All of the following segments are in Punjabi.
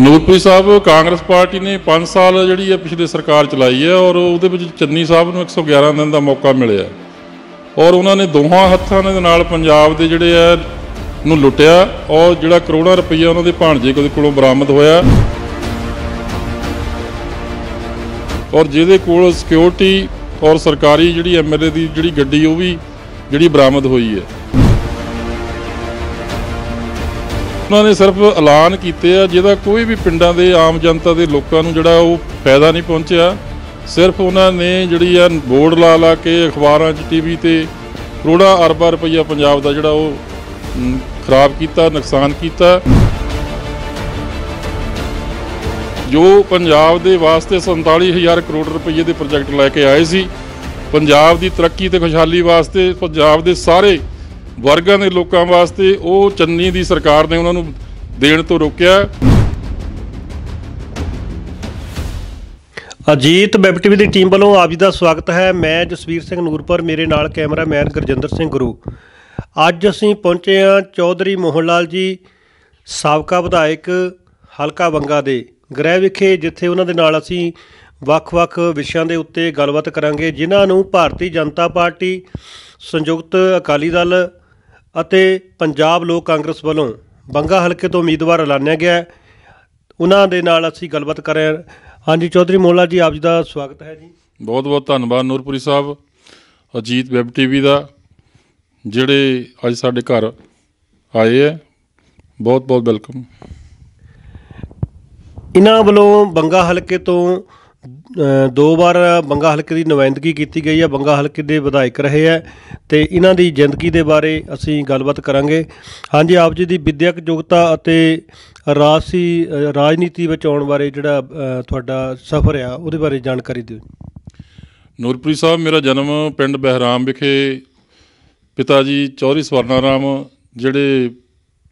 ਨੂਰਪੁਰੀ ਸਾਹਿਬ ਕਾਂਗਰਸ ਪਾਰਟੀ ਨੇ 5 ਸਾਲ ਜਿਹੜੀ ਹੈ ਪਿਛਲੇ ਸਰਕਾਰ ਚਲਾਈ ਹੈ ਔਰ ਉਹਦੇ ਵਿੱਚ ਚੰਨੀ ਸਾਹਿਬ ਨੂੰ 111 ਦਿਨ ਦਾ ਮੌਕਾ ਮਿਲਿਆ ਔਰ ਉਹਨਾਂ ਨੇ ਦੋਹਾਂ ਹੱਥਾਂ ਦੇ ਨਾਲ ਪੰਜਾਬ ਦੇ ਜਿਹੜੇ ਆ ਨੂੰ ਲੁੱਟਿਆ ਔਰ ਜਿਹੜਾ ਕਰੋੜਾਂ ਰੁਪਈਆ ਉਹਨਾਂ ਦੇ ਭਾਂਜੇ ਕੋਲੋਂ ਬਰਾਮਦ ਹੋਇਆ ਔਰ ਜਿਹਦੇ ਕੋਲ ਸਿਕਿਉਰਿਟੀ ਔਰ ਸਰਕਾਰੀ ਜਿਹੜੀ ਐਮਐਲਏ ਦੀ ਜਿਹੜੀ ਗੱਡੀ ਉਹ ਵੀ ਜਿਹੜੀ ਬਰਾਮਦ ਹੋਈ ਹੈ ਉਹਨਾਂ ਨੇ ਸਿਰਫ ਐਲਾਨ ਕੀਤੇ ਆ ਜਿਹਦਾ ਕੋਈ ਵੀ ਪਿੰਡਾਂ ਦੇ ਆਮ ਜਨਤਾ ਦੇ ਲੋਕਾਂ ਨੂੰ ਜਿਹੜਾ ਉਹ ਫਾਇਦਾ ਨਹੀਂ ਪਹੁੰਚਿਆ ਸਿਰਫ ਉਹਨਾਂ ਨੇ ਜਿਹੜੀ ਆ ਬੋਰਡ ਲਾ ਲਾ ਕੇ ਅਖਬਾਰਾਂ 'ਚ ਟੀਵੀ ਤੇ ਕਰੋੜਾ ਅਰਬਾਂ ਰੁਪਈਆ ਪੰਜਾਬ ਦਾ ਜਿਹੜਾ ਉਹ ਖਰਾਬ ਕੀਤਾ ਨੁਕਸਾਨ ਕੀਤਾ ਜੋ ਪੰਜਾਬ ਦੇ ਵਾਸਤੇ 47000 ਕਰੋੜ ਰੁਪਏ ਦੇ ਪ੍ਰੋਜੈਕਟ ਲੈ ਕੇ ਆਏ ਸੀ ਪੰਜਾਬ ਦੀ ਤਰੱਕੀ ਤੇ ਖੁਸ਼ਹਾਲੀ ਵਾਸਤੇ ਪੰਜਾਬ ਦੇ ਸਾਰੇ ਵਰਗਾਂ ਦੇ ਲੋਕਾਂ ਵਾਸਤੇ ਉਹ ਚੰਨੀ ਦੀ ਸਰਕਾਰ ਨੇ ਉਹਨਾਂ ਨੂੰ ਦੇਣ ਤੋਂ ਰੋਕਿਆ ਅਜੀਤ ਵੈਬ ਟੀਵੀ ਦੀ ਟੀਮ ਵੱਲੋਂ ਆਪ ਜੀ ਦਾ ਸਵਾਗਤ ਹੈ ਮੈਂ ਜਸਵੀਰ ਸਿੰਘ ਨੂਰਪੁਰ ਮੇਰੇ ਨਾਲ ਕੈਮਰਾਮੈਨ ਗੁਰਜਿੰਦਰ ਸਿੰਘ ਗੁਰੂ ਅੱਜ ਅਸੀਂ ਪਹੁੰਚੇ ਹਾਂ ਚੌਧਰੀ ਮੋਹਨ ਲਾਲ ਜੀ ਸਾਬਕਾ ਵਿਧਾਇਕ ਹਲਕਾ ਬੰਗਾ ਦੇ ਗ੍ਰਹਿ ਵਿਖੇ ਜਿੱਥੇ ਉਹਨਾਂ ਦੇ ਨਾਲ ਅਸੀਂ ਵੱਖ-ਵੱਖ ਵਿਸ਼ਿਆਂ ਦੇ ਉੱਤੇ ਗੱਲਬਾਤ ਕਰਾਂਗੇ ਜਿਨ੍ਹਾਂ ਨੂੰ ਭਾਰਤੀ ਜਨਤਾ ਪਾਰਟੀ ਸੰਯੁਕਤ ਅਕਾਲੀ ਦਲ ਅਤੇ ਪੰਜਾਬ ਲੋਕ ਕਾਂਗਰਸ ਵੱਲੋਂ ਬੰਗਾ ਹਲਕੇ ਤੋਂ ਉਮੀਦਵਾਰ ਐਲਾਨਿਆ ਗਿਆ ਉਹਨਾਂ ਦੇ ਨਾਲ ਅਸੀਂ ਗੱਲਬਾਤ ਕਰ ਰਹੇ ਹਾਂ ਹਾਂਜੀ ਚੌਧਰੀ ਮੋਲਾ ਜੀ ਆਪ ਜੀ ਦਾ ਸਵਾਗਤ ਹੈ ਜੀ ਬਹੁਤ ਬਹੁਤ ਧੰਨਵਾਦ ਨੂਰਪੁਰੀ ਸਾਹਿਬ ਅਜੀਤ ਵੈਬ ਟੀਵੀ ਦਾ ਜਿਹੜੇ ਅੱਜ ਸਾਡੇ ਘਰ ਆਏ ਹੈ ਬਹੁਤ ਬਹੁਤ ਵੈਲਕਮ ਇਹਨਾਂ ਵੱਲੋਂ ਬੰਗਾ ਹਲਕੇ ਤੋਂ ਦੋ ਵਾਰ ਬੰਗਾ ਹਲਕੇ ਦੀ ਨੁਮਾਇੰਦਗੀ ਕੀਤੀ ਗਈ ਹੈ ਬੰਗਾ ਹਲਕੇ ਦੇ ਵਿਧਾਇਕ ਰਹੇ ਹੈ ਤੇ ਇਹਨਾਂ ਦੀ ਜ਼ਿੰਦਗੀ ਦੇ ਬਾਰੇ ਅਸੀਂ ਗੱਲਬਾਤ ਕਰਾਂਗੇ ਹਾਂਜੀ ਆਪ ਜੀ ਦੀ ਵਿਦਿਅਕ ਯੋਗਤਾ ਅਤੇ ਰਾਸੀ ਰਾਜਨੀਤੀ ਵਿੱਚ ਆਉਣ ਬਾਰੇ ਜਿਹੜਾ ਤੁਹਾਡਾ ਸਫ਼ਰ ਆ ਉਹਦੇ ਬਾਰੇ ਜਾਣਕਾਰੀ ਦਿਓ ਨੂਰਪ੍ਰੀਤ ਸਾਹਿਬ ਮੇਰਾ ਜਨਮ ਪਿੰਡ ਬਹਿਰਾਮ ਵਿਖੇ ਪਿਤਾ ਜੀ ਚੌਰੀ ਸਵਰਨਾਰਾਮ ਜਿਹੜੇ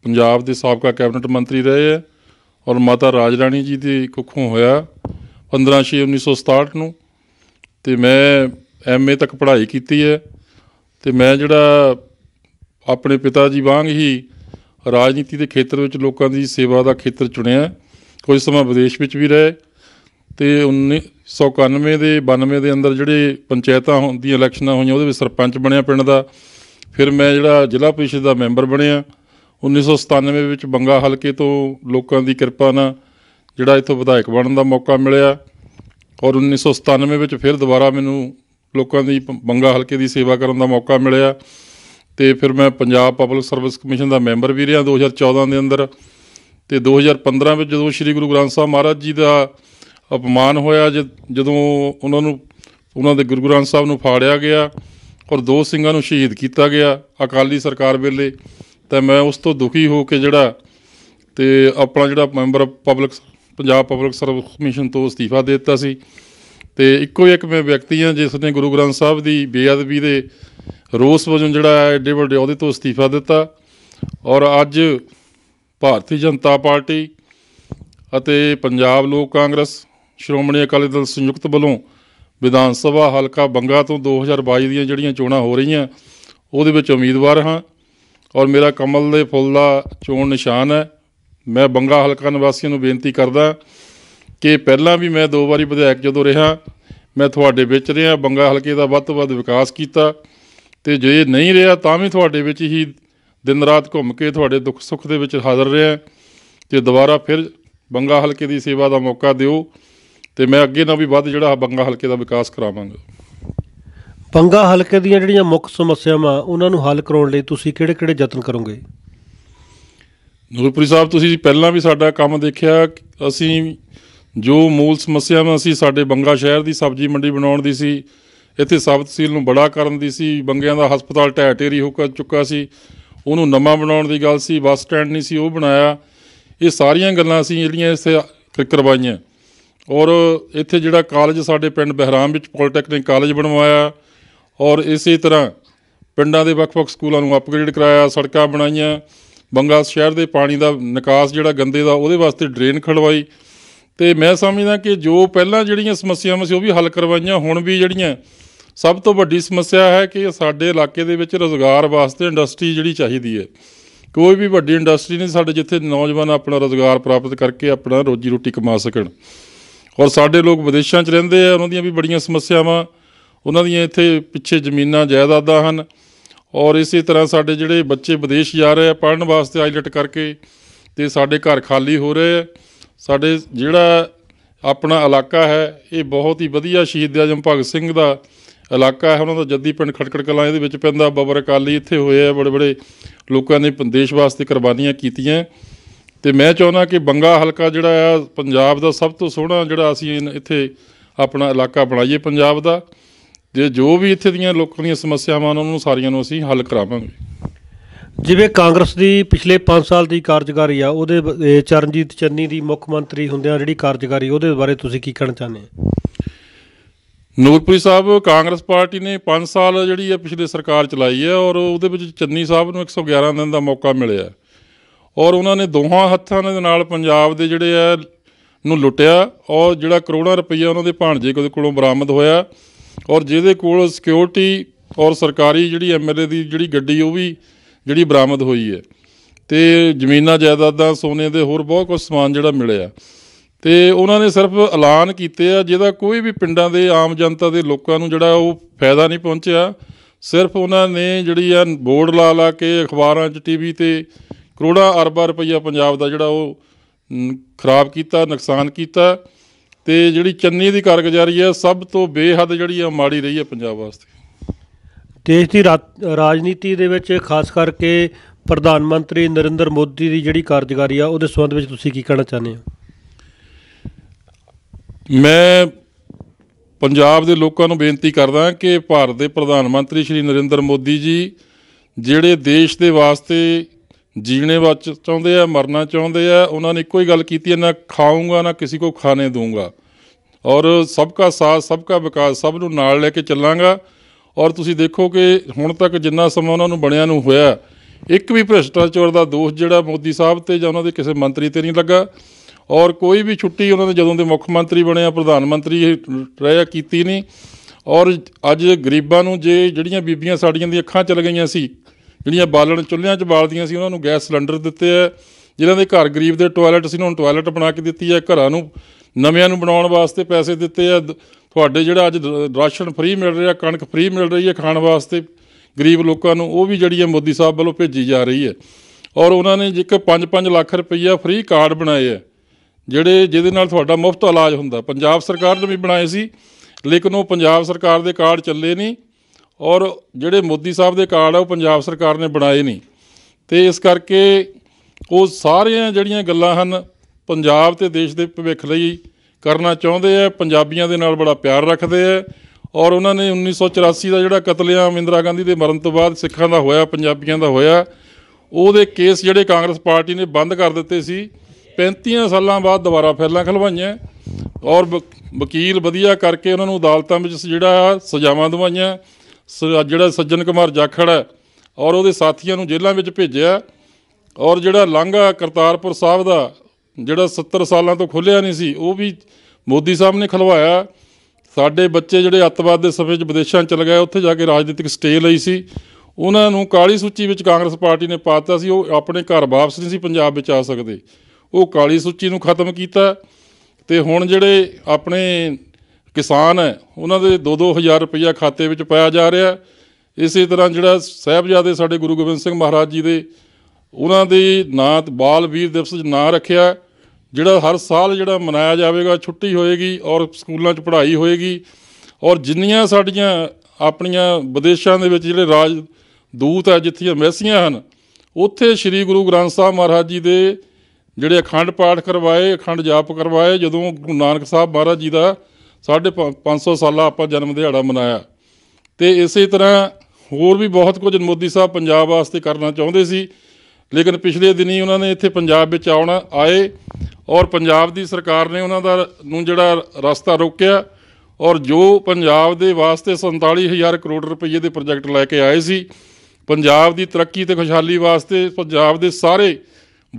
ਪੰਜਾਬ ਦੇ ਸਾਬਕਾ ਕੈਬਨਿਟ ਮੰਤਰੀ ਰਹੇ ਹੈ ਔਰ ਮਾਤਾ ਰਾਜ ਰਾਣੀ ਜੀ ਦੀ ਕੁੱਖੋਂ ਹੋਇਆ 15/6/1967 ਨੂੰ ਤੇ ਮੈਂ ਐਮਏ ਤੱਕ ਪੜ੍ਹਾਈ ਕੀਤੀ ਹੈ ਤੇ ਮੈਂ ਜਿਹੜਾ ਆਪਣੇ ਪਿਤਾ ਜੀ ਵਾਂਗ ਹੀ ਰਾਜਨੀਤੀ ਦੇ ਖੇਤਰ ਵਿੱਚ ਲੋਕਾਂ ਦੀ ਸੇਵਾ ਦਾ ਖੇਤਰ ਚੁਣਿਆ ਕੁਝ ਸਮਾਂ ਵਿਦੇਸ਼ ਵਿੱਚ ਵੀ ਰਹੇ ਤੇ 1991 ਦੇ 92 ਦੇ ਅੰਦਰ ਜਿਹੜੇ ਪੰਚਾਇਤਾਂ ਹੁੰਦੀਆਂ ਇਲੈਕਸ਼ਨਾਂ ਹੋਈਆਂ ਉਹਦੇ ਵਿੱਚ ਸਰਪੰਚ ਬਣਿਆ ਪਿੰਡ ਦਾ ਫਿਰ ਮੈਂ ਜਿਹੜਾ ਜ਼ਿਲ੍ਹਾ ਪ੍ਰੀਸ਼ਦ ਦਾ ਮੈਂਬਰ ਬਣਿਆ 1997 ਵਿੱਚ ਬੰਗਾ ਹਲਕੇ ਤੋਂ ਲੋਕਾਂ ਦੀ ਕਿਰਪਾ ਨਾਲ ਜਿਹੜਾ ਇਥੋਂ ਵਿਧਾਇਕ ਬਣਨ ਦਾ ਮੌਕਾ ਮਿਲਿਆ ਔਰ 1997 ਵਿੱਚ ਫਿਰ ਦੁਬਾਰਾ ਮੈਨੂੰ ਲੋਕਾਂ ਦੀ ਬੰਗਾ ਹਲਕੇ ਦੀ ਸੇਵਾ ਕਰਨ ਦਾ ਮੌਕਾ ਮਿਲਿਆ ਤੇ ਫਿਰ ਮੈਂ ਪੰਜਾਬ ਪਬਲਿਕ ਸਰਵਿਸ ਕਮਿਸ਼ਨ ਦਾ ਮੈਂਬਰ ਵੀ ਰਿਹਾ 2014 ਦੇ ਅੰਦਰ ਤੇ 2015 ਵਿੱਚ ਜਦੋਂ ਸ੍ਰੀ ਗੁਰੂ ਗ੍ਰੰਥ ਸਾਹਿਬ ਮਹਾਰਾਜ ਜੀ ਦਾ ਅਪਮਾਨ ਹੋਇਆ ਜਦੋਂ ਉਹਨਾਂ ਨੂੰ ਉਹਨਾਂ ਦੇ ਗੁਰੂ ਗ੍ਰੰਥ ਸਾਹਿਬ ਨੂੰ ਫਾੜਿਆ ਗਿਆ ਔਰ ਦੋ ਸਿੰਘਾਂ ਨੂੰ ਸ਼ਹੀਦ ਕੀਤਾ ਗਿਆ ਅਕਾਲੀ ਸਰਕਾਰ ਵੇਲੇ ਤਾਂ ਮੈਂ ਉਸ ਤੋਂ ਦੁਖੀ ਹੋ ਕੇ ਜਿਹੜਾ ਤੇ ਆਪਣਾ ਜਿਹੜਾ member public Punjab public service commission ਤੋਂ ਅਸਤੀਫਾ ਦੇ ਦਿੱਤਾ ਸੀ ਤੇ ਇੱਕੋ ਇੱਕ ਮੈਂ ਵਿਅਕਤੀ ਹਾਂ ਜਿਸ ਨੇ ਗੁਰੂ ਗ੍ਰੰਥ ਸਾਹਿਬ ਦੀ ਬੇਅਦਬੀ ਦੇ ਰੋਸ ਵਜੋਂ ਜਿਹੜਾ ਹੈ ਐਡੇ ਵੱਡੇ ਅਹੁਦੇ ਤੋਂ ਅਸਤੀਫਾ ਦਿੱਤਾ ਔਰ ਅੱਜ ਭਾਰਤੀ ਜਨਤਾ ਪਾਰਟੀ ਅਤੇ ਪੰਜਾਬ ਲੋਕ ਕਾਂਗਰਸ ਸ਼੍ਰੋਮਣੀ ਅਕਾਲੀ ਦਲ ਸੰਯੁਕਤ ਵੱਲੋਂ ਵਿਧਾਨ ਸਭਾ ਹਲਕਾ ਬੰਗਾ ਤੋਂ 2022 ਦੀਆਂ ਜਿਹੜੀਆਂ ਚੋਣਾਂ ਹੋ ਰਹੀਆਂ ਉਹਦੇ ਵਿੱਚ ਉਮੀਦਵਾਰ ਹਾਂ ਔਰ ਮੇਰਾ ਕਮਲ ਦੇ ਫੁੱਲ ਦਾ ਚੋਣ ਨਿਸ਼ਾਨ ਹੈ ਮੈਂ ਬੰਗਾ ਹਲਕਾ ਨਿਵਾਸੀਆਂ ਨੂੰ ਬੇਨਤੀ ਕਰਦਾ ਕਿ ਪਹਿਲਾਂ ਵੀ ਮੈਂ ਦੋ ਵਾਰੀ ਵਿਧਾਇਕ ਜਦੋਂ ਰਿਹਾ ਮੈਂ ਤੁਹਾਡੇ ਵਿੱਚ ਰਿਹਾ ਬੰਗਾ ਹਲਕੇ ਦਾ ਵੱਧ ਤੋਂ ਵੱਧ ਵਿਕਾਸ ਕੀਤਾ ਤੇ ਜੇ ਨਹੀਂ ਰਿਹਾ ਤਾਂ ਵੀ ਤੁਹਾਡੇ ਵਿੱਚ ਹੀ ਦਿਨ ਰਾਤ ਘੁੰਮ ਕੇ ਤੁਹਾਡੇ ਦੁੱਖ ਸੁੱਖ ਦੇ ਵਿੱਚ ਹਾਜ਼ਰ ਰਿਹਾ ਤੇ ਦੁਬਾਰਾ ਫਿਰ ਬੰਗਾ ਹਲਕੇ ਦੀ ਸੇਵਾ ਦਾ ਮੌਕਾ ਦਿਓ ਤੇ ਮੈਂ ਅੱਗੇ ਨਾਲ ਵੀ ਵੱਧ ਜਿਹੜਾ ਬੰਗਾ ਹਲਕੇ ਦਾ ਵਿਕਾਸ ਕਰਾਵਾਂਗਾ ਬੰਗਾ ਹਲਕੇ ਦੀਆਂ ਜਿਹੜੀਆਂ ਮੁੱਖ ਸਮੱਸਿਆਵਾਂ ਉਹਨਾਂ ਨੂੰ ਹੱਲ ਕਰਾਉਣ ਲਈ ਤੁਸੀਂ ਕਿਹੜੇ-ਕਿਹੜੇ ਯਤਨ ਕਰੋਗੇ ਨੂਰਪੁਰੀ ਸਾਹਿਬ ਤੁਸੀਂ ਪਹਿਲਾਂ ਵੀ ਸਾਡਾ ਕੰਮ ਦੇਖਿਆ ਅਸੀਂ ਜੋ ਮੂਲ ਸਮੱਸਿਆਵਾਂ ਸੀ ਸਾਡੇ ਬੰਗਾ ਸ਼ਹਿਰ ਦੀ ਸਬਜ਼ੀ ਮੰਡੀ ਬਣਾਉਣ ਦੀ ਸੀ ਇੱਥੇ ਸਬ ਤਹਿਸੀਲ ਨੂੰ ਬੜਾ ਕਰਨ ਦੀ ਸੀ ਬੰਗਿਆਂ ਦਾ ਹਸਪਤਾਲ ਢਹਿ ਢੇਰੀ ਹੋ ਚੁੱਕਾ ਸੀ ਉਹਨੂੰ ਨਵਾਂ ਬਣਾਉਣ ਦੀ ਗੱਲ ਸੀ ਬੱਸ ਸਟੈਂਡ ਨਹੀਂ ਸੀ ਉਹ ਬਣਾਇਆ ਇਹ ਸਾਰੀਆਂ ਗੱਲਾਂ ਅਸੀਂ ਜਿਹੜੀਆਂ ਇਸੇ ਕਰਵਾਈਆਂ ਔਰ ਇੱਥੇ ਜਿਹੜਾ ਕਾਲਜ ਸਾਡੇ ਪਿੰਡ ਬਹਿਰਾਮ ਵਿੱਚ ਪੋਲੀਟੈਕਨਿਕ ਕਾਲਜ ਬਣਵਾਇਆ ਔਰ ਇਸੇ ਤਰ੍ਹਾਂ ਪਿੰਡਾਂ ਦੇ ਵੱਖ-ਵੱਖ ਸਕੂਲਾਂ ਨੂੰ ਅਪਗ੍ਰੇਡ ਕਰਾਇਆ ਸੜਕਾਂ ਬਣਾਈਆਂ ਬੰਗਾ ਸ਼ਹਿਰ ਦੇ ਪਾਣੀ ਦਾ ਨਿਕਾਸ ਜਿਹੜਾ ਗੰਦੇ ਦਾ ਉਹਦੇ ਵਾਸਤੇ ਡਰੇਨ ਖੜਵਾਈ ਤੇ ਮੈਂ ਸਮਝਦਾ ਕਿ ਜੋ ਪਹਿਲਾਂ ਜਿਹੜੀਆਂ ਸਮੱਸਿਆਵਾਂ ਸੀ ਉਹ ਵੀ ਹੱਲ ਕਰਵਾਈਆਂ ਹੁਣ ਵੀ ਜਿਹੜੀਆਂ ਸਭ ਤੋਂ ਵੱਡੀ ਸਮੱਸਿਆ ਹੈ ਕਿ ਸਾਡੇ ਇਲਾਕੇ ਦੇ ਵਿੱਚ ਰੋਜ਼ਗਾਰ ਵਾਸਤੇ ਇੰਡਸਟਰੀ ਜਿਹੜੀ ਚਾਹੀਦੀ ਹੈ ਕੋਈ ਵੀ ਵੱਡੀ ਇੰਡਸਟਰੀ ਨਹੀਂ ਸਾਡੇ ਜਿੱਥੇ ਨੌਜਵਾਨ ਆਪਣਾ ਰੋਜ਼ਗਾਰ ਪ੍ਰਾਪਤ ਕਰਕੇ ਆਪਣਾ ਰੋਜੀ ਰੋਟੀ ਕਮਾ ਸਕਣ ਔਰ ਸਾਡੇ ਲੋਕ ਵਿਦੇਸ਼ਾਂ 'ਚ ਰਹਿੰਦੇ ਆ ਉਹਨਾਂ ਦੀਆਂ ਵੀ ਬੜੀਆਂ ਸਮੱਸਿਆਵਾਂ ਉਹਨਾਂ ਦੀਆਂ ਇੱਥੇ ਪਿੱਛੇ ਜ਼ਮੀਨਾਂ ਜਾਇਦਾਦਾਂ ਹਨ ਔਰ ਇਸੇ ਤਰ੍ਹਾਂ ਸਾਡੇ ਜਿਹੜੇ ਬੱਚੇ ਵਿਦੇਸ਼ ਜਾ ਰਹੇ ਆ ਪੜਨ ਵਾਸਤੇ ਆਈਲਟ ਕਰਕੇ ਤੇ ਸਾਡੇ ਘਰ ਖਾਲੀ ਹੋ ਰਹੇ ਆ ਸਾਡੇ ਜਿਹੜਾ ਆਪਣਾ ਇਲਾਕਾ ਹੈ ਇਹ ਬਹੁਤ ਹੀ ਵਧੀਆ ਸ਼ਹੀਦ ਆਜਮ ਭਗਤ ਸਿੰਘ ਦਾ ਇਲਾਕਾ ਹੈ ਉਹਨਾਂ ਦਾ ਜੱਦੀ ਪਿੰਡ ਖਟਕੜ ਕਲਾਂ ਇਹਦੇ ਵਿੱਚ ਪੈਂਦਾ ਬਬਰ ਅਕਾਲੀ ਇੱਥੇ ਹੋਏ ਆ ਬੜੇ ਬੜੇ ਲੋਕਾਂ ਨੇ ਦੇਸ਼ ਵਾਸਤੇ ਕੁਰਬਾਨੀਆਂ ਕੀਤੀਆਂ ਤੇ ਮੈਂ ਚਾਹੁੰਦਾ ਕਿ ਬੰਗਾ ਹਲਕਾ ਜਿਹੜਾ ਆ ਪੰਜਾਬ ਦਾ ਸਭ ਤੋਂ ਸੋਹਣਾ ਜਿਹੜਾ ਅਸੀਂ ਇੱਥੇ ਆਪਣਾ ਇਲਾਕਾ ਬਣਾਈਏ ਪੰਜਾਬ ਦਾ ਜੇ ਜੋ ਵੀ ਇੱਥੇ ਦੀਆਂ ਲੋਕਾਂ ਦੀਆਂ ਸਮੱਸਿਆਵਾਂ ਨੇ ਉਹਨਾਂ ਨੂੰ ਸਾਰੀਆਂ ਨੂੰ ਅਸੀਂ ਹੱਲ ਕਰਾਵਾਂਗੇ ਜਿਵੇਂ ਕਾਂਗਰਸ ਦੀ ਪਿਛਲੇ 5 ਸਾਲ ਦੀ ਕਾਰਜਕਾਰੀ ਆ ਉਹਦੇ ਚਰਨਜੀਤ ਚੰਨੀ ਦੀ ਮੁੱਖ ਮੰਤਰੀ ਹੁੰਦਿਆਂ ਜਿਹੜੀ ਕਾਰਜਕਾਰੀ ਉਹਦੇ ਬਾਰੇ ਤੁਸੀਂ ਕੀ ਕਹਿਣਾ ਚਾਹੁੰਦੇ ਹੋ ਨੂਰਪੁਰੀ ਸਾਹਿਬ ਕਾਂਗਰਸ ਪਾਰਟੀ ਨੇ 5 ਸਾਲ ਜਿਹੜੀ ਆ ਪਿਛਲੇ ਸਰਕਾਰ ਚਲਾਈ ਹੈ ਔਰ ਉਹਦੇ ਵਿੱਚ ਚੰਨੀ ਸਾਹਿਬ ਨੂੰ 111 ਦਿਨ ਦਾ ਮੌਕਾ ਮਿਲਿਆ ਔਰ ਉਹਨਾਂ ਨੇ ਦੋਹਾਂ ਹੱਥਾਂ ਦੇ ਨਾਲ ਪੰਜਾਬ ਦੇ ਜਿਹੜੇ ਆ ਨੂੰ ਲੁੱਟਿਆ ਔਰ ਜਿਹੜਾ ਕਰੋੜਾਂ ਰੁਪਈਆ ਉਹਨਾਂ ਦੇ ਭਾਂਜੇ ਕੋਲੋਂ ਬਰਾਮਦ ਹੋਇਆ ਔਰ ਜਿਹਦੇ ਕੋਲ ਸਿਕਿਉਰਿਟੀ ਔਰ ਸਰਕਾਰੀ ਜਿਹੜੀ ਐਮਐਲਏ ਦੀ ਜਿਹੜੀ ਗੱਡੀ ਉਹ ਵੀ ਜਿਹੜੀ ਬਰਾਮਦ ਹੋਈ ਹੈ ਤੇ ਜ਼ਮੀਨਾਂ ਜਾਇਦਾਦਾਂ ਸੋਨੇ ਦੇ ਹੋਰ ਬਹੁਤ ਕੁਝ ਸਮਾਨ ਜਿਹੜਾ ਮਿਲਿਆ ਤੇ ਉਹਨਾਂ ਨੇ ਸਿਰਫ ਐਲਾਨ ਕੀਤੇ ਆ ਜਿਹਦਾ ਕੋਈ ਵੀ ਪਿੰਡਾਂ ਦੇ ਆਮ ਜਨਤਾ ਦੇ ਲੋਕਾਂ ਨੂੰ ਜਿਹੜਾ ਉਹ ਫਾਇਦਾ ਨਹੀਂ ਪਹੁੰਚਿਆ ਸਿਰਫ ਉਹਨਾਂ ਨੇ ਜਿਹੜੀ ਆ ਬੋਰਡ ਲਾ ਲਾ ਕੇ ਅਖਬਾਰਾਂ 'ਚ ਟੀਵੀ ਤੇ ਕਰੋੜਾਂ ਅਰਬਾਂ ਰੁਪਈਆ ਪੰਜਾਬ ਦਾ ਜਿਹੜਾ ਉਹ ਖਰਾਬ ਕੀਤਾ ਨੁਕਸਾਨ ਕੀਤਾ ਤੇ ਜਿਹੜੀ ਚੰਨੀ ਦੀ ਕਾਰਗੁਜ਼ਾਰੀ ਹੈ ਸਭ ਤੋਂ ਬੇਹੱਦ ਜਿਹੜੀ ਆ ਮਾੜੀ ਰਹੀ ਹੈ ਪੰਜਾਬ ਵਾਸਤੇ ਦੇਸ਼ ਦੀ ਰਾਜਨੀਤੀ ਦੇ ਵਿੱਚ ਖਾਸ ਕਰਕੇ ਪ੍ਰਧਾਨ ਮੰਤਰੀ ਨਰਿੰਦਰ ਮੋਦੀ ਦੀ ਜਿਹੜੀ ਕਾਰਜਕਾਰੀ ਆ ਉਹਦੇ ਸੰਬੰਧ ਵਿੱਚ ਤੁਸੀਂ ਕੀ ਕਹਿਣਾ ਚਾਹੁੰਦੇ ਹੋ ਮੈਂ ਪੰਜਾਬ ਦੇ ਲੋਕਾਂ ਨੂੰ ਬੇਨਤੀ ਕਰਦਾ ਕਿ ਭਾਰਤ ਦੇ ਪ੍ਰਧਾਨ ਮੰਤਰੀ ਸ਼੍ਰੀ ਨਰਿੰਦਰ ਮੋਦੀ ਜੀ ਜਿਹੜੇ ਦੇਸ਼ ਦੇ ਵਾਸਤੇ ਜੀਣੇ ਵਾਚ ਚਾਹੁੰਦੇ ਆ ਮਰਨਾ ਚਾਹੁੰਦੇ ਆ ਉਹਨਾਂ ਨੇ ਇੱਕੋ ਹੀ ਗੱਲ ਕੀਤੀ ਹੈ ਨਾ ਖਾਊਂਗਾ ਨਾ ਕਿਸੇ ਕੋ ਖਾਣੇ ਦੂੰਗਾ ਔਰ ਸਭ ਦਾ ਸਾਥ ਸਭ ਦਾ ਵਿਕਾਸ ਸਭ ਨੂੰ ਨਾਲ ਲੈ ਕੇ ਚੱਲਾਂਗਾ ਔਰ ਤੁਸੀਂ ਦੇਖੋ ਕਿ ਹੁਣ ਤੱਕ ਜਿੰਨਾ ਸਮਾਂ ਉਹਨਾਂ ਨੂੰ ਬਣਿਆ ਨੂੰ ਹੋਇਆ ਇੱਕ ਵੀ ਭ੍ਰਿਸ਼ਟਾਚਾਰ ਦਾ ਦੋਸ਼ ਜਿਹੜਾ ਮੋਦੀ ਸਾਹਿਬ ਤੇ ਜਾਂ ਉਹਨਾਂ ਦੇ ਕਿਸੇ ਮੰਤਰੀ ਤੇ ਨਹੀਂ ਲੱਗਾ ਔਰ ਕੋਈ ਵੀ ਛੁੱਟੀ ਉਹਨਾਂ ਦੇ ਜਦੋਂ ਦੇ ਮੁੱਖ ਮੰਤਰੀ ਬਣਿਆ ਪ੍ਰਧਾਨ ਮੰਤਰੀ ਰਹਿਆ ਕੀਤੀ ਨਹੀਂ ਔਰ ਅੱਜ ਗਰੀਬਾਂ ਨੂੰ ਜੇ ਜਿਹੜੀਆਂ ਬੀਬੀਆਂ ਸਾਡੀਆਂ ਦੀ ਅੱਖਾਂ ਚਲ ਗਈਆਂ ਸੀ ਜਿਹੜੀਆਂ ਬਾਲਣ ਚੁੱਲ੍ਹਿਆਂ 'ਚ ਬਾਲਦੀਆਂ ਸੀ ਉਹਨਾਂ ਨੂੰ ਗੈਸ ਸਿਲੰਡਰ ਦਿੱਤੇ ਆ ਜਿਨ੍ਹਾਂ ਦੇ ਘਰ ਗਰੀਬ ਦੇ ਟਾਇਲਟ ਸੀ ਉਹਨਾਂ ਨੂੰ ਟਾਇਲਟ ਬਣਾ ਕੇ ਦਿੱਤੀ ਆ ਘਰਾਂ ਨੂੰ ਨਵਿਆਂ ਨੂੰ ਬਣਾਉਣ ਵਾਸਤੇ ਪੈਸੇ ਦਿੱਤੇ ਆ ਤੁਹਾਡੇ ਜਿਹੜਾ ਅੱਜ ਰਾਸ਼ਨ ਫ੍ਰੀ ਮਿਲ ਰਿਹਾ ਕਣਕ ਫ੍ਰੀ ਮਿਲ ਰਹੀ ਹੈ ਖਾਣ ਵਾਸਤੇ ਗਰੀਬ ਲੋਕਾਂ ਨੂੰ ਉਹ ਵੀ ਜਿਹੜੀ ਹੈ ਮੋਦੀ ਸਾਹਿਬ ਵੱਲੋਂ ਭੇਜੀ ਜਾ ਰਹੀ ਹੈ ਔਰ ਉਹਨਾਂ ਨੇ ਜਿੱਕ 5-5 ਲੱਖ ਰੁਪਈਆ ਫ੍ਰੀ ਕਾਰਡ ਬਣਾਏ ਆ ਜਿਹੜੇ ਜਿਹਦੇ ਨਾਲ ਤੁਹਾਡਾ ਮੁਫਤ ਇਲਾਜ ਹੁੰਦਾ ਪੰਜਾਬ ਸਰਕਾਰ ਨੇ ਵੀ ਬਣਾਏ ਸੀ ਲੇਕਿਨ ਉਹ ਪੰਜਾਬ ਸਰਕਾਰ ਦੇ ਕਾਰਡ ਚੱਲੇ ਨਹੀਂ ਔਰ ਜਿਹੜੇ ਮੋਦੀ ਸਾਹਿਬ ਦੇ ਕਾਰਡ ਆ ਉਹ ਪੰਜਾਬ ਸਰਕਾਰ ਨੇ ਬਣਾਏ ਨਹੀਂ ਤੇ ਇਸ ਕਰਕੇ ਉਹ ਸਾਰੀਆਂ ਜਿਹੜੀਆਂ ਗੱਲਾਂ ਹਨ ਪੰਜਾਬ ਤੇ ਦੇਸ਼ ਦੇ ਭਵਿੱਖ ਲਈ ਕਰਨਾ ਚਾਹੁੰਦੇ ਆ ਪੰਜਾਬੀਆਂ ਦੇ ਨਾਲ ਬੜਾ ਪਿਆਰ ਰੱਖਦੇ ਆ ਔਰ ਉਹਨਾਂ ਨੇ 1984 ਦਾ ਜਿਹੜਾ ਕਤਲਿਆ ਮਿੰਦਰਾ ਗਾਂਧੀ ਦੇ ਮਰਨ ਤੋਂ ਬਾਅਦ ਸਿੱਖਾਂ ਦਾ ਹੋਇਆ ਪੰਜਾਬੀਆਂ ਦਾ ਹੋਇਆ ਉਹਦੇ ਕੇਸ ਜਿਹੜੇ ਕਾਂਗਰਸ ਪਾਰਟੀ ਨੇ ਬੰਦ ਕਰ ਦਿੱਤੇ ਸੀ 35 ਸਾਲਾਂ ਬਾਅਦ ਦੁਬਾਰਾ ਫੈਲਾਂ ਖਲਵਾਈਆਂ ਔਰ ਵਕੀਲ ਵਧੀਆ ਕਰਕੇ ਉਹਨਾਂ ਨੂੰ ਅਦਾਲਤਾਂ ਵਿੱਚ ਜਿਹੜਾ ਸਜ਼ਾਵਾਂ ਦਵਾਈਆਂ ਜਿਹੜਾ ਸੱਜਣ ਕੁਮਾਰ ਜਾਖੜ ਹੈ ਔਰ ਉਹਦੇ ਸਾਥੀਆਂ ਨੂੰ ਜੇਲ੍ਹਾਂ ਵਿੱਚ ਭੇਜਿਆ ਔਰ ਜਿਹੜਾ ਲਾਂਘਾ ਕਰਤਾਰਪੁਰ ਸਾਹਿਬ ਦਾ ਜਿਹੜਾ 70 ਸਾਲਾਂ ਤੋਂ ਖੁੱਲਿਆ ਨਹੀਂ ਸੀ ਉਹ ਵੀ ਮੋਦੀ ਸਾਹਿਬ ਨੇ ਖਲਵਾਇਆ ਸਾਡੇ ਬੱਚੇ ਜਿਹੜੇ ਅੱਤਵਾਦ ਦੇ ਸਫੇ 'ਚ ਵਿਦੇਸ਼ਾਂ ਚਲ ਗਏ ਉੱਥੇ ਜਾ ਕੇ ਰਾਜਨੀਤਿਕ ਸਟੇ ਲਈ ਸੀ ਉਹਨਾਂ ਨੂੰ ਕਾਲੀ ਸੂਚੀ ਵਿੱਚ ਕਾਂਗਰਸ ਪਾਰਟੀ ਨੇ ਪਾਤਾ ਸੀ ਉਹ ਆਪਣੇ ਘਰ ਵਾਪਸ ਨਹੀਂ ਸੀ ਪੰਜਾਬ ਵਿੱਚ ਆ ਸਕਦੇ ਉਹ ਕਾਲੀ ਸੂਚੀ ਨੂੰ ਖਤਮ ਕੀਤਾ ਤੇ ਹੁਣ ਜਿਹੜੇ ਆਪਣੇ ਕਿਸਾਨ ਹੈ ਉਹਨਾਂ ਦੇ 2-2000 ਰੁਪਇਆ ਖਾਤੇ ਵਿੱਚ ਪਾਇਆ ਜਾ ਰਿਹਾ ਇਸੇ ਤਰ੍ਹਾਂ ਜਿਹੜਾ ਸਹਿਬਜ਼ਾਦੇ ਸਾਡੇ ਗੁਰੂ ਗੋਬਿੰਦ ਸਿੰਘ ਮਹਾਰਾਜ ਜੀ ਦੇ ਉਹਨਾਂ ਦੇ ਨਾਂ ਬਾਲ ਵੀਰ ਦਿਵਸ ਨਾਂ ਰੱਖਿਆ ਜਿਹੜਾ ਹਰ ਸਾਲ ਜਿਹੜਾ ਮਨਾਇਆ ਜਾਵੇਗਾ ਛੁੱਟੀ ਹੋਏਗੀ ਔਰ ਸਕੂਲਾਂ 'ਚ ਪੜ੍ਹਾਈ ਹੋਏਗੀ ਔਰ ਜਿੰਨੀਆਂ ਸਾਡੀਆਂ ਆਪਣੀਆਂ ਵਿਦੇਸ਼ਾਂ ਦੇ ਵਿੱਚ ਜਿਹੜੇ ਰਾਜ ਦੂਤ ਹੈ ਜਿੱਥੀਆਂ ਮੈਸੀਆਂ ਹਨ ਉੱਥੇ ਸ੍ਰੀ ਗੁਰੂ ਗ੍ਰੰਥ ਸਾਹਿਬ ਮਹਾਰਾਜ ਜੀ ਦੇ ਜਿਹੜੇ ਅਖੰਡ ਪਾਠ ਕਰਵਾਏ ਅਖੰਡ ਜਾਪ ਕਰਵਾਏ ਜਦੋਂ ਗੁਰੂ ਨਾਨਕ ਸਾਹਿਬ ਮਹਾਰਾਜ ਜੀ ਦਾ ਸਾਢੇ 500 ਸਾਲਾ ਆਪਾਂ ਜਨਮ ਦਿਹਾੜਾ ਮਨਾਇਆ ਤੇ ਇਸੇ ਤਰ੍ਹਾਂ ਹੋਰ ਵੀ ਬਹੁਤ ਕੁਝ ਮੋਦੀ ਸਾਹਿਬ ਪੰਜਾਬ ਵਾਸਤੇ ਕਰਨਾ ਚਾਹੁੰਦੇ ਸੀ ਲੇਕਿਨ ਪਿਛਲੇ ਦਿਨੀ ਉਹਨਾਂ ਨੇ ਇੱਥੇ ਪੰਜਾਬ ਵਿੱਚ ਆਉਣਾ ਆਏ ਔਰ ਪੰਜਾਬ ਦੀ ਸਰਕਾਰ ਨੇ ਉਹਨਾਂ ਦਾ ਨੂੰ ਜਿਹੜਾ ਰਸਤਾ ਰੋਕਿਆ ਔਰ ਜੋ ਪੰਜਾਬ ਦੇ ਵਾਸਤੇ 47000 ਕਰੋੜ ਰੁਪਏ ਦੇ ਪ੍ਰੋਜੈਕਟ ਲੈ ਕੇ ਆਏ ਸੀ ਪੰਜਾਬ ਦੀ ਤਰੱਕੀ ਤੇ ਖੁਸ਼ਹਾਲੀ ਵਾਸਤੇ ਪੰਜਾਬ ਦੇ ਸਾਰੇ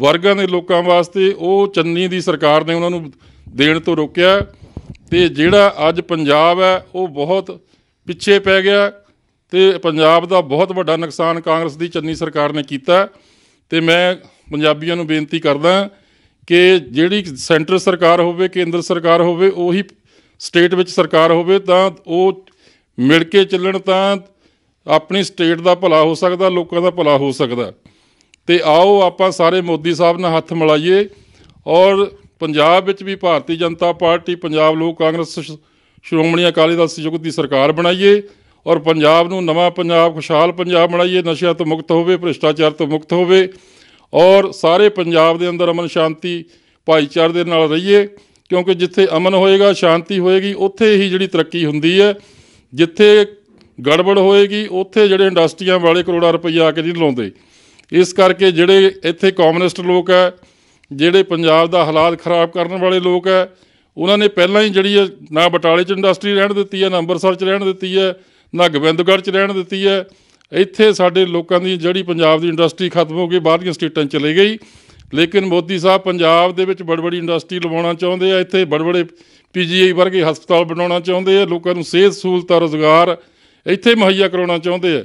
ਵਰਗਾਂ ਦੇ ਲੋਕਾਂ ਵਾਸਤੇ ਉਹ ਚੰਨੀ ਦੀ ਸਰਕਾਰ ਨੇ ਉਹਨਾਂ ਨੂੰ ਦੇਣ ਤੋਂ ਰੋਕਿਆ ਤੇ ਜਿਹੜਾ ਅੱਜ ਪੰਜਾਬ ਹੈ ਉਹ ਬਹੁਤ ਪਿੱਛੇ ਪੈ ਗਿਆ ਤੇ ਪੰਜਾਬ ਦਾ ਬਹੁਤ ਵੱਡਾ ਨੁਕਸਾਨ ਕਾਂਗਰਸ ਦੀ ਚੰਨੀ ਸਰਕਾਰ ਨੇ ਕੀਤਾ ਤੇ ਮੈਂ ਪੰਜਾਬੀਆਂ ਨੂੰ ਬੇਨਤੀ ਕਰਦਾ ਕਿ ਜਿਹੜੀ ਸੈਂਟਰ ਸਰਕਾਰ ਹੋਵੇ ਕੇਂਦਰ ਸਰਕਾਰ ਹੋਵੇ ਉਹੀ ਸਟੇਟ ਵਿੱਚ ਸਰਕਾਰ ਹੋਵੇ ਤਾਂ ਉਹ ਮਿਲ ਕੇ ਚੱਲਣ ਤਾਂ ਆਪਣੀ ਸਟੇਟ ਦਾ ਭਲਾ ਹੋ ਸਕਦਾ ਲੋਕਾਂ ਦਾ ਭਲਾ ਹੋ ਸਕਦਾ ਤੇ ਆਓ ਆਪਾਂ ਸਾਰੇ ਮੋਦੀ ਸਾਹਿਬ ਨਾਲ ਹੱਥ ਮਿਲਾਈਏ ਔਰ ਪੰਜਾਬ ਵਿੱਚ ਵੀ ਭਾਰਤੀ ਜਨਤਾ ਪਾਰਟੀ ਪੰਜਾਬ ਲੋਕ ਕਾਂਗਰਸ ਸ਼੍ਰੋਮਣੀ ਅਕਾਲੀ ਦਲ ਸਹਿਯੋਗ ਦੀ ਸਰਕਾਰ ਬਣਾਈਏ ਔਰ ਪੰਜਾਬ ਨੂੰ ਨਵਾਂ ਪੰਜਾਬ ਖੁਸ਼ਹਾਲ ਪੰਜਾਬ ਬਣਾਈਏ ਨਸ਼ਿਆਂ ਤੋਂ ਮੁਕਤ ਹੋਵੇ ਭ੍ਰਿਸ਼ਟਾਚਾਰ ਤੋਂ ਮੁਕਤ ਹੋਵੇ ਔਰ ਸਾਰੇ ਪੰਜਾਬ ਦੇ ਅੰਦਰ ਅਮਨ ਸ਼ਾਂਤੀ ਭਾਈਚਾਰੇ ਦੇ ਨਾਲ ਰਹੀਏ ਕਿਉਂਕਿ ਜਿੱਥੇ ਅਮਨ ਹੋਏਗਾ ਸ਼ਾਂਤੀ ਹੋਏਗੀ ਉੱਥੇ ਹੀ ਜਿਹੜੀ ਤਰੱਕੀ ਹੁੰਦੀ ਹੈ ਜਿੱਥੇ ਗੜਬੜ ਹੋਏਗੀ ਉੱਥੇ ਜਿਹੜੇ ਇੰਡਸਟਰੀਆਂ ਵਾਲੇ ਕਰੋੜਾਂ ਰੁਪਈਆ ਆ ਕੇ ਨਹੀਂ ਲਾਉਂਦੇ ਇਸ ਕਰਕੇ ਜਿਹੜੇ ਇੱਥੇ ਕਮਿਊਨਿਸਟ ਲੋਕ ਹੈ ਜਿਹੜੇ ਪੰਜਾਬ ਦਾ ਹਾਲਾਤ ਖਰਾਬ ਕਰਨ ਵਾਲੇ ਲੋਕ ਹੈ ਉਹਨਾਂ ਨੇ ਪਹਿਲਾਂ ਹੀ ਜਿਹੜੀ ਨਾ ਬਟਾਲੇ 'ਚ ਇੰਡਸਟਰੀ ਰਹਿਣ ਦਿੱਤੀ ਹੈ ਨਾ ਅੰਮ੍ਰਿਤਸਰ 'ਚ ਰਹਿਣ ਦਿੱਤੀ ਹੈ ਨਾ ਗਵਿੰਦਗੜ 'ਚ ਰਹਿਣ ਦਿੱਤੀ ਹੈ ਇੱਥੇ ਸਾਡੇ ਲੋਕਾਂ ਦੀ ਜਿਹੜੀ ਪੰਜਾਬ ਦੀ ਇੰਡਸਟਰੀ ਖਤਮ ਹੋ ਗਈ ਬਾਹਰਲੀਆਂ ਸਟੇਟਾਂ 'ਚ ਚਲੇ ਗਈ ਲੇਕਿਨ ਮੋਦੀ ਸਾਹਿਬ ਪੰਜਾਬ ਦੇ ਵਿੱਚ ਬੜ ਬੜੀ ਇੰਡਸਟਰੀ ਲਵਾਉਣਾ ਚਾਹੁੰਦੇ ਆ ਇੱਥੇ ਬੜ ਬੜੇ ਪੀਜੀਆਈ ਵਰਗੇ ਹਸਪਤਾਲ ਬਣਾਉਣਾ ਚਾਹੁੰਦੇ ਆ ਲੋਕਾਂ ਨੂੰ ਸਿਹਤ ਸਹੂਲਤਾਂ ਰੋਜ਼ਗਾਰ ਇੱਥੇ ਮੁਹੱਈਆ ਕਰਾਉਣਾ ਚਾਹੁੰਦੇ ਆ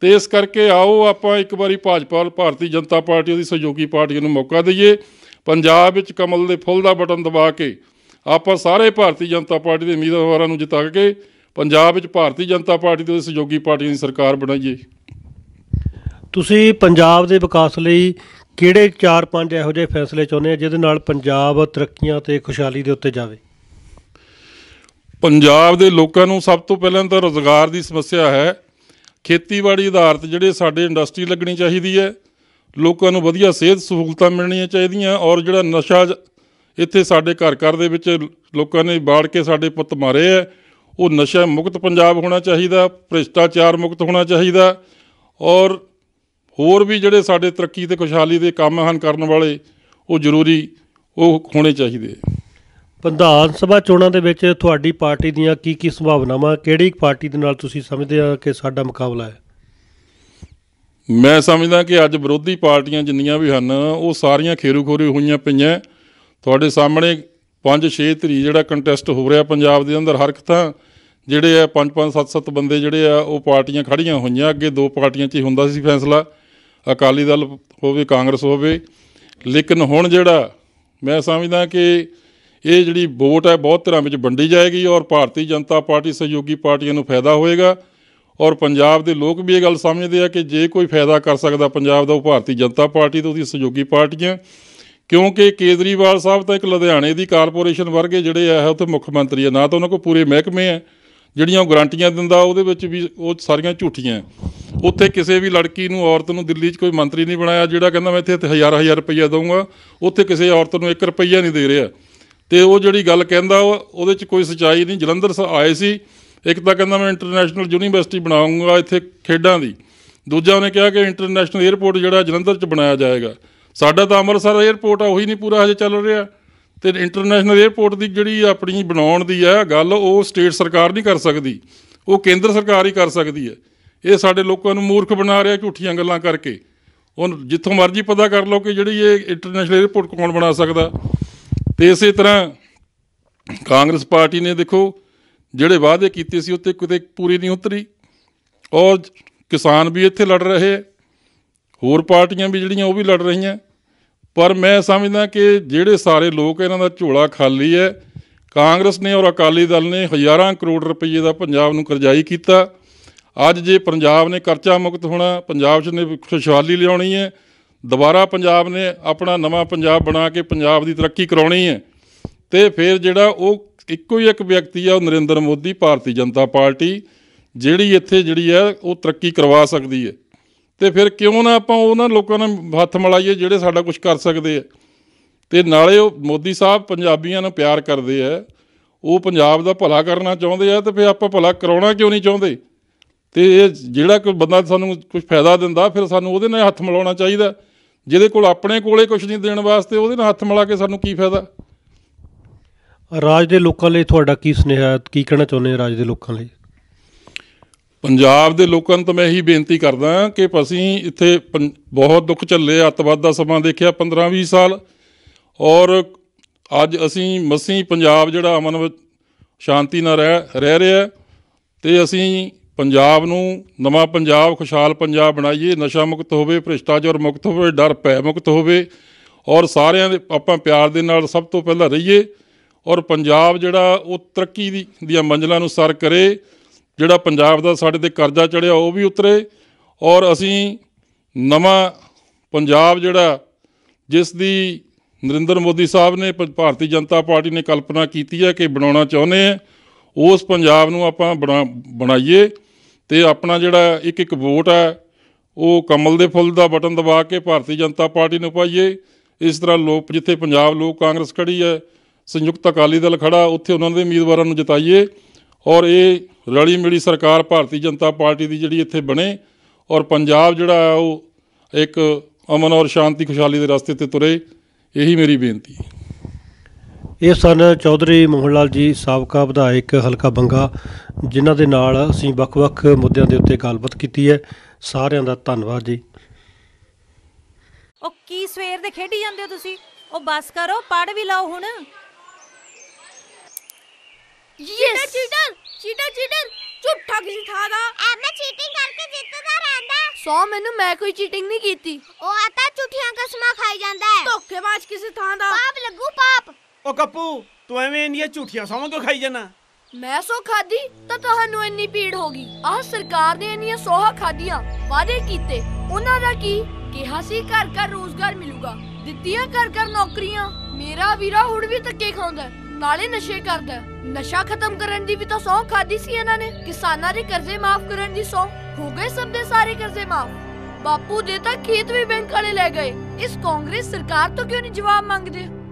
ਤੇ ਇਸ ਕਰਕੇ ਆਓ ਆਪਾਂ ਇੱਕ ਵਾਰੀ ਭਾਜਪਾ ਭਾਰਤੀ ਜਨਤਾ ਪਾਰਟੀ ਦੀ ਸਹਿਯੋਗੀ ਪਾਰਟੀ ਨੂੰ ਮੌਕਾ ਦਈਏ ਪੰਜਾਬ ਵਿੱਚ ਕਮਲ ਦੇ ਫੁੱਲ ਦਾ ਬਟਨ ਦਬਾ ਕੇ ਆਪਾਂ ਸਾਰੇ ਭਾਰਤੀ ਜਨਤਾ ਪਾਰਟੀ ਦੇ ਉਮੀਦਵਾਰਾਂ ਨੂੰ ਜਿੱਤਾ ਕੇ ਪੰਜਾਬ ਵਿੱਚ ਭਾਰਤੀ ਜਨਤਾ ਪਾਰਟੀ ਦੇ ਸਹਿਯੋਗੀ ਪਾਰਟੀ ਦੀ ਸਰਕਾਰ ਬਣਾਈਏ ਤੁਸੀਂ ਪੰਜਾਬ ਦੇ ਵਿਕਾਸ ਲਈ ਕਿਹੜੇ 4-5 ਇਹੋ ਜਿਹੇ ਫੈਸਲੇ ਚਾਹੁੰਦੇ ਆ ਜਿਹਦੇ ਨਾਲ ਪੰਜਾਬ ਤਰੱਕੀਆਂ ਤੇ ਖੁਸ਼ਹਾਲੀ ਦੇ ਉੱਤੇ ਜਾਵੇ ਪੰਜਾਬ ਦੇ ਲੋਕਾਂ ਨੂੰ ਸਭ ਤੋਂ ਪਹਿਲਾਂ ਤਾਂ ਰੋਜ਼ਗਾਰ ਦੀ ਸਮੱਸਿਆ ਹੈ ਖੇਤੀਬਾੜੀ ਆਧਾਰਿਤ ਜਿਹੜੇ ਸਾਡੇ ਇੰਡਸਟਰੀ ਲੱਗਣੀ ਚਾਹੀਦੀ ਹੈ ਲੋਕਾਂ ਨੂੰ ਵਧੀਆ ਸਿਹਤ ਸਹੂਲਤਾਂ ਮਿਲਣੀਆਂ ਚਾਹੀਦੀਆਂ ਔਰ ਜਿਹੜਾ ਨਸ਼ਾ ਇੱਥੇ ਸਾਡੇ ਘਰ ਘਰ ਦੇ ਵਿੱਚ ਲੋਕਾਂ ਨੇ ਬਾੜ ਕੇ ਸਾਡੇ ਪੁੱਤ ਮਾਰੇ ਆ ਉਹ ਨਸ਼ਾ ਮੁਕਤ ਪੰਜਾਬ ਹੋਣਾ ਚਾਹੀਦਾ ਭ੍ਰਿਸ਼ਟਾਚਾਰ ਮੁਕਤ ਹੋਣਾ ਚਾਹੀਦਾ ਔਰ ਹੋਰ ਵੀ ਜਿਹੜੇ ਸਾਡੇ ਤਰੱਕੀ ਤੇ ਖੁਸ਼ਹਾਲੀ ਦੇ ਕੰਮ ਹਨ ਕਰਨ ਵਾਲੇ ਉਹ ਜ਼ਰੂਰੀ ਉਹ ਹੋਣੇ ਚਾਹੀਦੇ ਵਿਧਾਨ ਸਭਾ ਚੋਣਾਂ ਦੇ ਵਿੱਚ ਤੁਹਾਡੀ ਪਾਰਟੀ ਦੀਆਂ ਕੀ ਕੀ ਸੰਭਾਵਨਾਵਾਂ ਕਿਹੜੀ ਪਾਰਟੀ ਦੇ ਨਾਲ ਤੁਸੀਂ ਸਮਝਦੇ ਆ ਕਿ ਸਾਡਾ ਮੁਕਾਬਲਾ ਹੈ ਮੈਂ ਸਮਝਦਾ ਕਿ ਅੱਜ ਵਿਰੋਧੀ ਪਾਰਟੀਆਂ ਜਿੰਨੀਆਂ ਵੀ ਹਨ ਉਹ ਸਾਰੀਆਂ ਖੇਰੂ-ਖੋਰੀ ਹੋਈਆਂ ਪਈਆਂ ਤੁਹਾਡੇ ਸਾਹਮਣੇ 5-6 ਧਰੀ ਜਿਹੜਾ ਕੰਟੈਸਟ ਹੋ ਰਿਹਾ ਪੰਜਾਬ ਦੇ ਅੰਦਰ ਹਰ ਇੱਕ ਤਾਂ ਜਿਹੜੇ ਆ 5-5 7-7 ਬੰਦੇ ਜਿਹੜੇ ਆ ਉਹ ਪਾਰਟੀਆਂ ਖੜੀਆਂ ਹੋਈਆਂ ਅੱਗੇ ਦੋ ਪਾਰਟੀਆਂ 'ਚ ਹੀ ਹੁੰਦਾ ਸੀ ਫੈਸਲਾ ਅਕਾਲੀ ਦਲ ਹੋਵੇ ਕਾਂਗਰਸ ਹੋਵੇ ਲੇਕਿਨ ਹੁਣ ਜਿਹੜਾ ਮੈਂ ਸਮਝਦਾ ਕਿ ਇਹ ਜਿਹੜੀ ਵੋਟ ਹੈ ਬਹੁਤ ਤਰ੍ਹਾਂ ਵਿੱਚ ਵੰਡੀ ਜਾਏਗੀ ਔਰ ਭਾਰਤੀ ਜਨਤਾ ਪਾਰਟੀ ਸਹਿਯੋਗੀ ਪਾਰਟੀਆਂ ਨੂੰ ਫਾਇਦਾ ਹੋਏਗਾ ਔਰ ਪੰਜਾਬ ਦੇ ਲੋਕ ਵੀ ਇਹ ਗੱਲ ਸਮਝਦੇ ਆ ਕਿ ਜੇ ਕੋਈ ਫਾਇਦਾ ਕਰ ਸਕਦਾ ਪੰਜਾਬ ਦਾ ਉਹ ਭਾਰਤੀ ਜਨਤਾ ਪਾਰਟੀ ਤੇ ਉਹਦੀ ਸਹਿਯੋਗੀ ਪਾਰਟੀਆਂ ਕਿਉਂਕਿ ਕੇਜਰੀਵਾਲ ਸਾਹਿਬ ਤਾਂ ਇੱਕ ਲੁਧਿਆਣੇ ਦੀ ਕਾਰਪੋਰੇਸ਼ਨ ਵਰਗੇ ਜਿਹੜੇ ਆ ਉੱਥੇ ਮੁੱਖ ਮੰਤਰੀ ਆ ਨਾ ਤਾਂ ਉਹਨਾਂ ਕੋਲ ਪੂਰੇ ਮਹਿਕਮੇ ਆ ਜਿਹੜੀਆਂ ਉਹ ਗਰੰਟੀਆਂ ਦਿੰਦਾ ਉਹਦੇ ਵਿੱਚ ਵੀ ਉਹ ਸਾਰੀਆਂ ਝੂਠੀਆਂ ਉੱਥੇ ਕਿਸੇ ਵੀ ਲੜਕੀ ਨੂੰ ਔਰਤ ਨੂੰ ਦਿੱਲੀ 'ਚ ਕੋਈ ਮੰਤਰੀ ਨਹੀਂ ਬਣਾਇਆ ਜਿਹੜਾ ਕਹਿੰਦਾ ਮੈਂ ਇੱਥੇ ਹਜ਼ਾਰ ਹਜ਼ਾਰ ਰੁਪਈਆ ਦਊਂਗਾ ਉੱਥੇ ਕਿਸੇ ਔਰਤ ਨੂੰ 1 ਰੁਪਈਆ ਨਹੀਂ ਦੇ ਰਿਹਾ ਤੇ ਉਹ ਜਿਹੜੀ ਗੱਲ ਕਹਿੰਦਾ ਉਹਦੇ 'ਚ ਕੋਈ ਸਚਾਈ ਨਹੀਂ ਜਲੰਧਰ ਆਏ ਸੀ ਇੱਕ ਤਾਂ ਕਹਿੰਦਾ ਮੈਂ ਇੰਟਰਨੈਸ਼ਨਲ ਯੂਨੀਵਰਸਿਟੀ ਬਣਾਉਂਗਾ ਇੱਥੇ ਖੇਡਾਂ ਦੀ ਦੂਜਾ ਉਹਨੇ ਕਿਹਾ ਕਿ ਇੰਟਰਨੈਸ਼ਨਲ 에ਅਰਪੋਰਟ ਜਿਹੜਾ ਜਲੰਧਰ 'ਚ ਬਣਾਇਆ ਜਾਏਗਾ ਸਾਡਾ ਤਾਂ ਅੰਮ੍ਰਿਤਸਰ 에ਅਰਪੋਰਟ ਆ ਉਹੀ ਨਹੀਂ ਪੂਰਾ ਹਜੇ ਚੱਲ ਰਿਹਾ ਤੇ ਇੰਟਰਨੈਸ਼ਨਲ 에ਅਰਪੋਰਟ ਦੀ ਜਿਹੜੀ ਆਪਣੀ ਬਣਾਉਣ ਦੀ ਹੈ ਗੱਲ ਉਹ ਸਟੇਟ ਸਰਕਾਰ ਨਹੀਂ ਕਰ ਸਕਦੀ ਉਹ ਕੇਂਦਰ ਸਰਕਾਰ ਹੀ ਕਰ ਸਕਦੀ ਹੈ ਇਹ ਸਾਡੇ ਲੋਕਾਂ ਨੂੰ ਮੂਰਖ ਬਣਾ ਰਿਹਾ ਝੂਠੀਆਂ ਗੱਲਾਂ ਕਰਕੇ ਉਹ ਜਿੱਥੋਂ ਮਰਜ਼ੀ ਪਤਾ ਕਰ ਲਓ ਕਿ ਜਿਹੜੀ ਇਹ ਇੰਟਰਨੈਸ਼ਨਲ 에ਅਰਪੋਰਟ ਕੌਣ ਬਣਾ ਸਕਦਾ ਤੇ ਇਸੇ ਤਰ੍ਹਾਂ ਕਾਂਗਰਸ ਪਾਰਟੀ ਨੇ ਦੇਖੋ ਜਿਹੜੇ ਵਾਅਦੇ ਕੀਤੇ ਸੀ ਉੱਤੇ ਕਿਤੇ ਪੂਰੀ ਨਹੀਂ ਉਤਰੀ ਔਰ ਕਿਸਾਨ ਵੀ ਇੱਥੇ ਲੜ ਰਹੇ ਹੋਰ ਪਾਰਟੀਆਂ ਵੀ ਜਿਹੜੀਆਂ ਉਹ ਵੀ ਲੜ ਰਹੀਆਂ ਪਰ ਮੈਂ ਸਮਝਦਾ ਕਿ ਜਿਹੜੇ ਸਾਰੇ ਲੋਕ ਇਹਨਾਂ ਦਾ ਝੋਲਾ ਖਾਲੀ ਹੈ ਕਾਂਗਰਸ ਨੇ ਔਰ ਅਕਾਲੀ ਦਲ ਨੇ ਹਜ਼ਾਰਾਂ ਕਰੋੜ ਰੁਪਏ ਦਾ ਪੰਜਾਬ ਨੂੰ ਕਰਜ਼ਾਈ ਕੀਤਾ ਅੱਜ ਜੇ ਪੰਜਾਬ ਨੇ ਕਰਜ਼ਾ ਮੁਕਤ ਹੋਣਾ ਪੰਜਾਬ 'ਚ ਨੇ ਖੁਸ਼ਹਾਲੀ ਲਿਆਉਣੀ ਹੈ ਦੁਬਾਰਾ ਪੰਜਾਬ ਨੇ ਆਪਣਾ ਨਵਾਂ ਪੰਜਾਬ ਬਣਾ ਕੇ ਪੰਜਾਬ ਦੀ ਤਰੱਕੀ ਕਰਾਉਣੀ ਹੈ ਤੇ ਫਿਰ ਜਿਹੜਾ ਉਹ ਇੱਕੋ ਹੀ ਇੱਕ ਵਿਅਕਤੀ ਆ ਉਹ ਨਰਿੰਦਰ ਮੋਦੀ ਭਾਰਤੀ ਜਨਤਾ ਪਾਰਟੀ ਜਿਹੜੀ ਇੱਥੇ ਜਿਹੜੀ ਆ ਉਹ ਤਰੱਕੀ ਕਰਵਾ ਸਕਦੀ ਹੈ ਤੇ ਫਿਰ ਕਿਉਂ ਨਾ ਆਪਾਂ ਉਹਨਾਂ ਲੋਕਾਂ ਨਾਲ ਹੱਥ ਮਲਾਈਏ ਜਿਹੜੇ ਸਾਡਾ ਕੁਝ ਕਰ ਸਕਦੇ ਆ ਤੇ ਨਾਲੇ ਉਹ ਮੋਦੀ ਸਾਹਿਬ ਪੰਜਾਬੀਆਂ ਨੂੰ ਪਿਆਰ ਕਰਦੇ ਆ ਉਹ ਪੰਜਾਬ ਦਾ ਭਲਾ ਕਰਨਾ ਚਾਹੁੰਦੇ ਆ ਤੇ ਫਿਰ ਆਪਾਂ ਭਲਾ ਕਰਾਉਣਾ ਕਿਉਂ ਨਹੀਂ ਚਾਹੁੰਦੇ ਤੇ ਇਹ ਜਿਹੜਾ ਕੋਈ ਬੰਦਾ ਸਾਨੂੰ ਕੁਝ ਫਾਇਦਾ ਦਿੰਦਾ ਫਿਰ ਸਾਨੂੰ ਉਹਦੇ ਨਾਲ ਹੱਥ ਮਿਲਾਉਣਾ ਚਾਹੀਦਾ ਜਿਹਦੇ ਕੋਲ ਆਪਣੇ ਕੋਲੇ ਕੁਝ ਨਹੀਂ ਦੇਣ ਵਾਸਤੇ ਉਹਦੇ ਨਾਲ ਹੱਥ ਮਿਲਾ ਕੇ ਸਾਨੂੰ ਕੀ ਫਾਇਦਾ ਰਾਜ ਦੇ ਲੋਕਾਂ ਲਈ ਤੁਹਾਡਾ ਕੀ ਸੁਨੇਹਾ ਹੈ ਕੀ ਕਹਿਣਾ ਚਾਹੁੰਦੇ ਹੋ ਰਾਜ ਦੇ ਲੋਕਾਂ ਲਈ ਪੰਜਾਬ ਦੇ ਲੋਕਾਂ ਨੂੰ ਤਾਂ ਮੈਂ ਇਹੀ ਬੇਨਤੀ ਕਰਦਾ ਕਿ ਅਸੀਂ ਇੱਥੇ ਬਹੁਤ ਦੁੱਖ ਝੱਲੇ ਅਤਵਾਦ ਦਾ ਸਮਾਂ ਦੇਖਿਆ 15-20 ਸਾਲ ਔਰ ਅੱਜ ਅਸੀਂ ਮਸੀ ਪੰਜਾਬ ਜਿਹੜਾ ਅਮਨ ਵਿੱਚ ਸ਼ਾਂਤੀ ਨਾਲ ਰਹਿ ਰਹਿ ਰਿਹਾ ਤੇ ਅਸੀਂ ਪੰਜਾਬ ਨੂੰ ਨਵਾਂ ਪੰਜਾਬ ਖੁਸ਼ਹਾਲ ਪੰਜਾਬ ਬਣਾਈਏ ਨਸ਼ਾ ਮੁਕਤ ਹੋਵੇ ਭ੍ਰਿਸ਼ਟਾਚਾਰ ਮੁਕਤ ਹੋਵੇ ਡਰ ਭੈ ਮੁਕਤ ਹੋਵੇ ਔਰ ਸਾਰਿਆਂ ਦੇ ਆਪਾਂ ਪਿਆਰ ਦੇ ਨਾਲ ਸਭ ਤੋਂ ਪਹਿਲਾਂ ਰਹੀਏ ਔਰ ਪੰਜਾਬ ਜਿਹੜਾ ਉਹ ਤਰੱਕੀ ਦੀ ਦੀਆਂ ਮੰਜ਼ਲਾਂ ਨੂੰ ਸਰ ਕਰੇ ਜਿਹੜਾ ਪੰਜਾਬ ਦਾ ਸਾਡੇ ਤੇ ਕਰਜ਼ਾ ਚੜਿਆ ਉਹ ਵੀ ਉਤਰੇ ਔਰ ਅਸੀਂ ਨਵਾਂ ਪੰਜਾਬ ਜਿਹੜਾ ਜਿਸ ਦੀ ਨਰਿੰਦਰ ਮੋਦੀ ਸਾਹਿਬ ਨੇ ਭਾਰਤੀ ਜਨਤਾ ਪਾਰਟੀ ਨੇ ਕਲਪਨਾ ਕੀਤੀ ਹੈ ਕਿ ਬਣਾਉਣਾ ਚਾਹੁੰਦੇ ਆ ਉਸ ਪੰਜਾਬ ਨੂੰ ਆਪਾਂ ਬਣਾਈਏ ਤੇ ਆਪਣਾ ਜਿਹੜਾ ਇੱਕ ਇੱਕ ਵੋਟ ਹੈ ਉਹ ਕਮਲ ਦੇ ਫੁੱਲ ਦਾ ਬਟਨ ਦਬਾ ਕੇ ਭਾਰਤੀ ਜਨਤਾ ਪਾਰਟੀ ਨੂੰ ਪਾਈਏ ਇਸ ਤਰ੍ਹਾਂ ਲੋਕ ਜਿੱਥੇ ਪੰਜਾਬ ਲੋਕ ਕਾਂਗਰਸ ਖੜੀ ਹੈ ਸੰਯੁਕਤ ਅਕਾਲੀ ਦਲ ਖੜਾ ਉੱਥੇ ਉਹਨਾਂ ਦੇ ਉਮੀਦਵਾਰਾਂ ਨੂੰ ਜਿਤਾਈਏ ਔਰ ਇਹ ਰਲੀ ਮਿਲੀ ਸਰਕਾਰ ਭਾਰਤੀ ਜਨਤਾ ਪਾਰਟੀ ਦੀ ਜਿਹੜੀ ਇੱਥੇ ਬਣੇ ਔਰ ਪੰਜਾਬ ਜਿਹੜਾ ਹੈ ਉਹ ਇੱਕ ਅਮਨ ਔਰ ਸ਼ਾਂਤੀ ਖੁਸ਼ਹਾਲੀ ਦੇ ਰਸਤੇ ਤੇ ਤੁਰੇ ਇਹੀ ਮੇਰੀ ਬੇਨਤੀ ਹੈ ਇਹ ਸਨ ਚੌਧਰੀ ਮੋਹਨ ਲਾਲ ਜੀ ਸਾਬਕਾ ਵਿਧਾਇਕ ਹਲਕਾ ਬੰਗਾ ਜਿਨ੍ਹਾਂ ਦੇ ਨਾਲ ਅਸੀਂ ਵੱਖ-ਵੱਖ ਮੁੱਦਿਆਂ ਦੇ ਉੱਤੇ ਗੱਲਬਾਤ ਕੀਤੀ ਹੈ ਸਾਰਿਆਂ ਦਾ ਧੰਨਵਾਦ ਜੀ ਉਹ ਕੀ ਸਵੇਰ ਦੇ ਖੇਡੀ ਜਾਂਦੇ ਹੋ ਤੁਸੀਂ ਉਹ ਬਸ ਕਰੋ ਪੜ ਵੀ ਲਾਓ ਹੁਣ ਯੈਸ ਚੀਟਰ ਚੀਟਰ ਚੀਟਰ ਝੂਠਾ ਕਿਸ ਥਾ ਦਾ ਐਵੇਂ ਚੀਟਿੰਗ ਕਰਕੇ ਜਿੱਤਦਾ ਰਹਿੰਦਾ ਸੋ ਮੈਨੂੰ ਮੈਂ ਕੋਈ ਚੀਟਿੰਗ ਨਹੀਂ ਕੀਤੀ ਉਹ ਆਤਾ ਝੂਠੀਆਂ ਕਸਮਾਂ ਖਾਈ ਜਾਂਦਾ ਹੈ ਧੋਖੇਬਾਜ਼ ਕਿਸੇ ਥਾਂ ਦਾ ਪਾਪ ਲੱਗੂ ਪਾਪ ਉਹ ਕੱਪੂ ਤੂੰ ਐਵੇਂ ਇੰਨੀਆਂ ਝੂਠੀਆਂ ਸੌਂ ਕਿਉਂ ਖਾਈ ਜਾਂਦਾ ਮੈਂ ਸੋ ਖਾਦੀ ਤਾਂ ਤੁਹਾਨੂੰ ਇੰਨੀ ਪੀੜ ਹੋ ਗਈ ਆਹ ਸਰਕਾਰ ਨੇ ਇੰਨੀਆਂ ਸੋਹਾ ਖਾਦੀਆਂ ਵਾਦੇ ਕੀਤੇ ਉਹਨਾਂ ਦਾ ਕੀ ਕਿਹਾ ਸੀ ਘਰ ਘਰ ਰੋਜ਼ਗਾਰ ਮਿਲੂਗਾ ਦਿੱਤੀਆਂ ਘਰ ਘਰ ਨੌਕਰੀਆਂ ਮੇਰਾ ਵੀਰਾ ਹੁਣ ਵੀ ਤੱਕੇ ਖਾਉਂਦਾ ਨਾਲੇ ਨਸ਼ੇ ਕਰਦਾ ਨਸ਼ਾ ਖਤਮ ਕਰਨ ਦੀ ਵੀ ਤਾਂ ਸੌ ਖਾਦੀ ਸੀ ਇਹਨਾਂ ਨੇ ਕਿਸਾਨਾਂ ਦੇ ਕਰਜ਼ੇ ਮਾਫ ਕਰਨ ਦੀ ਸੌ ਹੋ ਗਏ ਸਭ ਦੇ ਸਾਰੇ ਕਰਜ਼ੇ ਮਾਫ ਬਾਪੂ ਦੇ ਤਾਂ ਖੇਤ ਵੀ ਬੈਂਕ ਵਾਲੇ ਲੈ ਗਏ ਇਸ ਕਾਂਗਰਸ ਸਰਕਾਰ ਤੋਂ ਕਿਉਂ ਨਹੀਂ ਜਵਾਬ ਮੰਗਦੇ